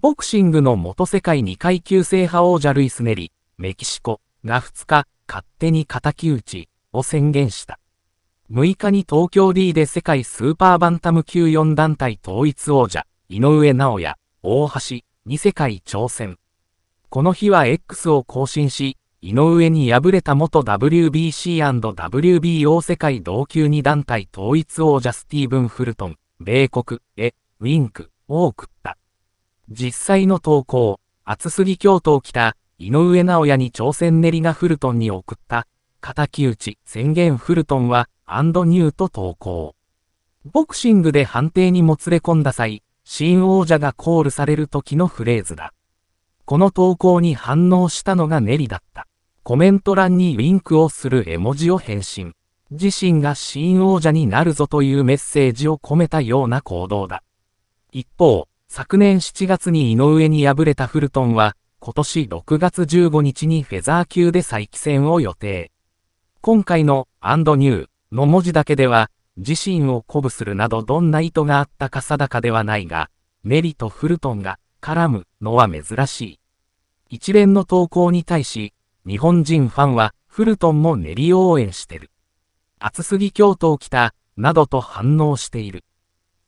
ボクシングの元世界2階級制覇王者ルイス・ネリ、メキシコが2日、勝手に敵討ちを宣言した。6日に東京 D で世界スーパーバンタム級4団体統一王者、井上直也、大橋に世界挑戦。この日は X を更新し、井上に敗れた元 WBC&WBO 世界同級2団体統一王者スティーブン・フルトン、米国へ、ウィンクを送った。実際の投稿、厚杉京都を着た、井上直也に朝鮮練りがフルトンに送った、敵討ち宣言フルトンは、アンドニューと投稿。ボクシングで判定にもつれ込んだ際、新王者がコールされる時のフレーズだ。この投稿に反応したのがネリだった。コメント欄にウィンクをする絵文字を返信。自身が新王者になるぞというメッセージを込めたような行動だ。一方、昨年7月に井上に敗れたフルトンは、今年6月15日にフェザー級で再起戦を予定。今回のアンドニューの文字だけでは、自身を鼓舞するなどどんな意図があったか定かではないが、メリとフルトンが絡むのは珍しい。一連の投稿に対し、日本人ファンはフルトンも練り応援してる。厚すぎ京都を来た、などと反応している。